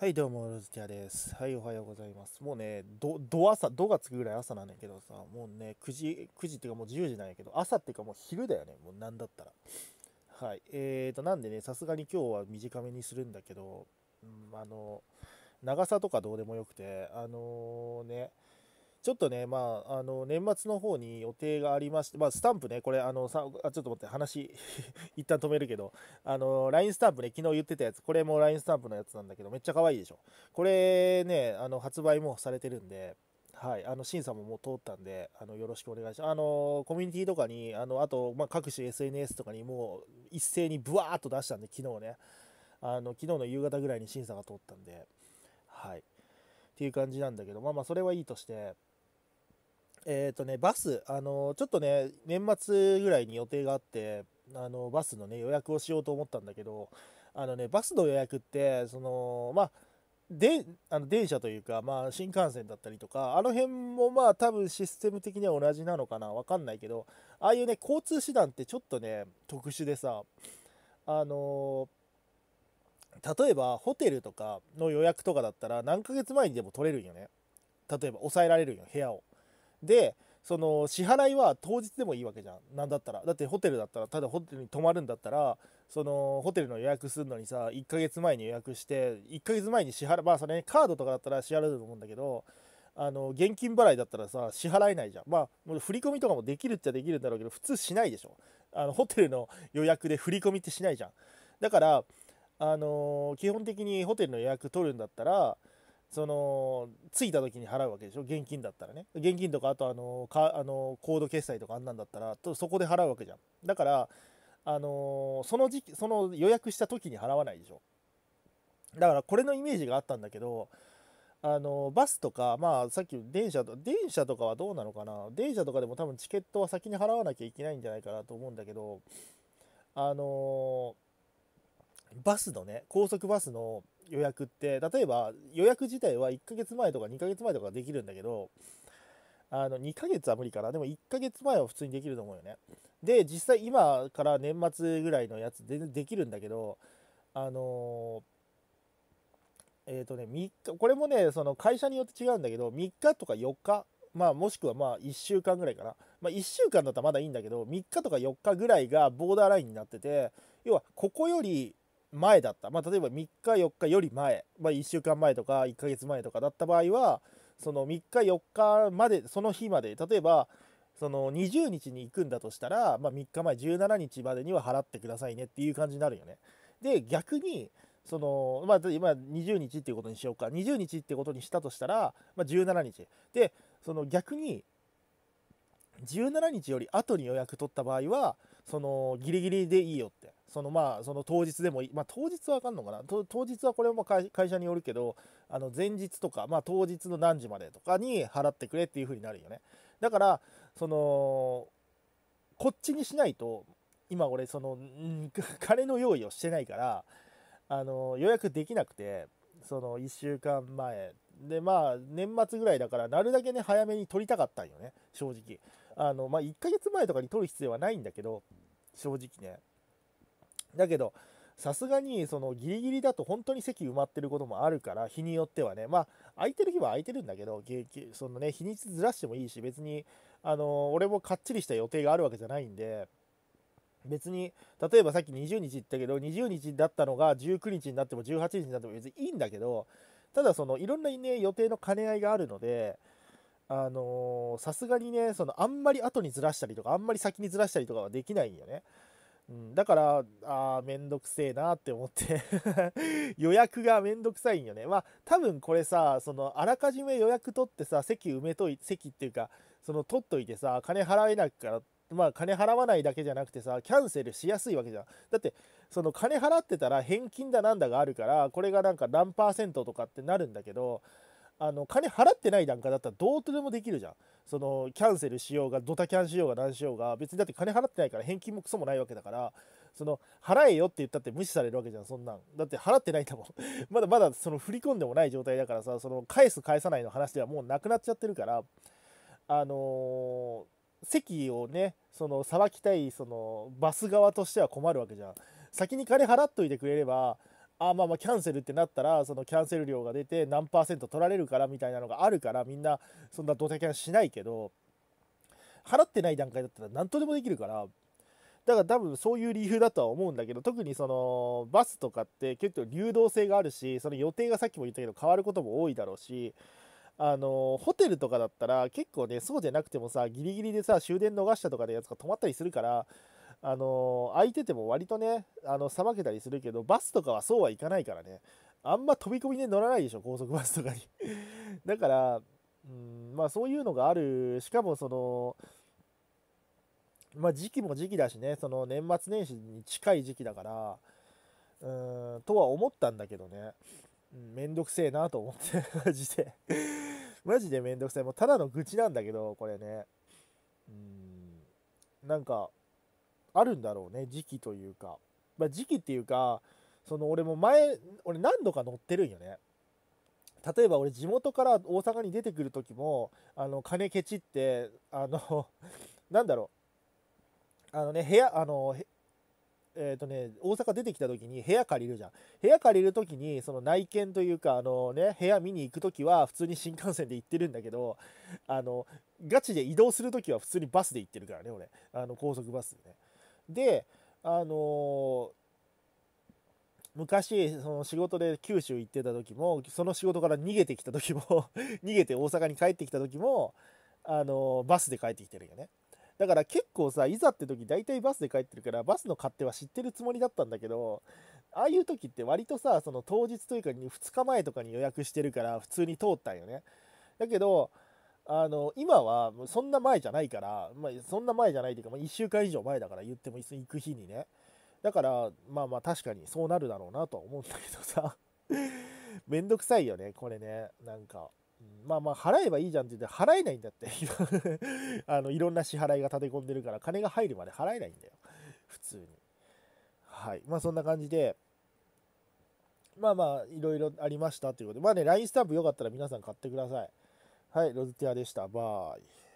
はいどうもロズティアですはいおはようございますもうねどど朝どがつくぐらい朝なんだけどさもうね9時9時っていうかもう10時なんやけど朝っていうかもう昼だよねもうなんだったらはいえーとなんでねさすがに今日は短めにするんだけど、うん、あの長さとかどうでもよくてあのー、ねちょっとね、まあ、あの、年末の方に予定がありまして、まあ、スタンプね、これ、あの、さあちょっと待って、話 一旦止めるけど、あの、LINE スタンプね、昨日言ってたやつ、これも LINE スタンプのやつなんだけど、めっちゃ可愛いでしょ。これね、あの、発売もされてるんで、はい、あの審査ももう通ったんで、あのよろしくお願いします。あのコミュニティとかに、あのあと、まあ、各種 SNS とかにもう一斉にブワーっと出したんで、昨日ね、あの昨日の夕方ぐらいに審査が通ったんで、はい、っていう感じなんだけど、まあまあ、それはいいとして、えっ、ー、とね、バス、あのちょっとね、年末ぐらいに予定があって、あのバスのね、予約をしようと思ったんだけど、あのね、バスの予約って、その、まあ、であの電車というか、まあ、新幹線だったりとか、あの辺もまあ多分システム的には同じなのかな、わかんないけど、ああいうね、交通手段ってちょっとね、特殊でさ、あの例えばホテルとかの予約とかだったら何ヶ月前にでも取れるんよね。例えば抑えられるよ、部屋を。でその支払いは当日でもいいわけじゃん何だったらだってホテルだったらただホテルに泊まるんだったらそのホテルの予約するのにさ1ヶ月前に予約して1ヶ月前に支払まあそれ、ね、カードとかだったら支払うと思うんだけどあの現金払いだったらさ支払えないじゃんまあもう振り込みとかもできるっちゃできるんだろうけど普通しないでしょあのホテルの予約で振り込みってしないじゃんだからあのー、基本的にホテルの予約取るんだったらその着いた時に払うわけでしょ現金だったらね現金とかあとあのかあのコード決済とかあんなんだったらとそこで払うわけじゃんだからあのその時期その予約した時に払わないでしょだからこれのイメージがあったんだけどあのバスとか、まあ、さっき電車と電車とかはどうなのかな電車とかでも多分チケットは先に払わなきゃいけないんじゃないかなと思うんだけどあのバスのね高速バスの予約って例えば予約自体は1ヶ月前とか2ヶ月前とかできるんだけどあの2ヶ月は無理かなでも1ヶ月前は普通にできると思うよねで実際今から年末ぐらいのやつでできるんだけどあのえっ、ー、とね3日これもねその会社によって違うんだけど3日とか4日まあもしくはまあ1週間ぐらいかな、まあ、1週間だったらまだいいんだけど3日とか4日ぐらいがボーダーラインになってて要はここより前だった、まあ、例えば3日4日より前、まあ、1週間前とか1ヶ月前とかだった場合はその3日4日までその日まで例えばその20日に行くんだとしたら、まあ、3日前17日までには払ってくださいねっていう感じになるよね。で逆にそのまあ、今20日っていうことにしようか20日ってことにしたとしたら、まあ、17日でその逆に17日より後に予約取った場合はそのギリギリでいいよってそのまあその当日でもまあ、当日はあかんのかな当日はこれも会社によるけどあの前日とか、まあ、当日の何時までとかに払ってくれっていう風になるよねだからそのこっちにしないと今俺その 金の用意をしてないからあの予約できなくてその1週間前でまあ年末ぐらいだからなるだけね早めに取りたかったんよね正直あのまあ1ヶ月前とかに取る必要はないんだけど正直ねだけど、さすがにそのギリギリだと本当に席埋まってることもあるから日によってはねまあ空いてる日は空いてるんだけどそのね日にちずらしてもいいし別にあの俺もかっちりした予定があるわけじゃないんで別に例えばさっき20日言ったけど20日だったのが19日になっても18日になっても別にいいんだけどただそのいろんなね予定の兼ね合いがあるのであのさすがにねそのあんまり後にずらしたりとかあんまり先にずらしたりとかはできないんよね。うん、だから、あめんどくせえなって思って 予約がめんどくさいんよね。まあ、多分これさ、その、あらかじめ予約取ってさ、席埋めとい、席っていうか、その、取っといてさ、金払えなくから、まあ、金払わないだけじゃなくてさ、キャンセルしやすいわけじゃん。だって、その、金払ってたら返金だなんだがあるから、これがなんか何パーセントとかってなるんだけど、あの金払ってない段階だったらどうとでもできるじゃんそのキャンセルしようがドタキャンしようが何しようが別にだって金払ってないから返金もクソもないわけだからその払えよって言ったって無視されるわけじゃんそんなんだって払ってないんだもん まだまだその振り込んでもない状態だからさその返す返さないの話ではもうなくなっちゃってるからあのー、席をねそのさばきたいそのバス側としては困るわけじゃん先に金払っといてくれればあまあまあキャンセルってなったらそのキャンセル料が出て何パーセント取られるからみたいなのがあるからみんなそんなドタキャンしないけど払ってない段階だったら何とでもできるからだから多分そういう理由だとは思うんだけど特にそのバスとかって結構流動性があるしその予定がさっきも言ったけど変わることも多いだろうしあのホテルとかだったら結構ねそうじゃなくてもさギリギリでさ終電逃したとかでやつが止まったりするからあの空いてても割とねあのさばけたりするけどバスとかはそうはいかないからねあんま飛び込みで乗らないでしょ高速バスとかに だからうんまあそういうのがあるしかもそのまあ、時期も時期だしねその年末年始に近い時期だからうんとは思ったんだけどね、うん、めんどくせえなと思って マジでマジでめんどくさいもうただの愚痴なんだけどこれねうんなんかあるんだろうね時期というか、まあ、時期っていうかその俺も前俺何度か乗ってるんよね例えば俺地元から大阪に出てくる時もあの金ケチってあの なんだろうあのね部屋あのえーとね、大阪出てきた時に部屋借りるじゃん部屋借りる時にその内見というかあの、ね、部屋見に行く時は普通に新幹線で行ってるんだけどあのガチで移動する時は普通にバスで行ってるからね俺あの高速バスでねであの昔その仕事で九州行ってた時もその仕事から逃げてきた時も 逃げて大阪に帰ってきた時もあのバスで帰ってきてるよねだから結構さいざって時大体バスで帰ってるからバスの勝手は知ってるつもりだったんだけどああいう時って割とさその当日というか2日前とかに予約してるから普通に通ったんよねだけどあの今はそんな前じゃないから、まあ、そんな前じゃないというか、まあ、1週間以上前だから言っても行く日にねだからまあまあ確かにそうなるだろうなとは思うんだけどさ めんどくさいよねこれねなんか、まあまあ払えばいいじゃんって言って払えないんだって あのいろんな支払いが立て込んでるから金が入るまで払えないんだよ普通にはいまあそんな感じでまあまあいろいろありましたということでまあね LINE スタンプよかったら皆さん買ってくださいはい、ロズティアでした。バイ。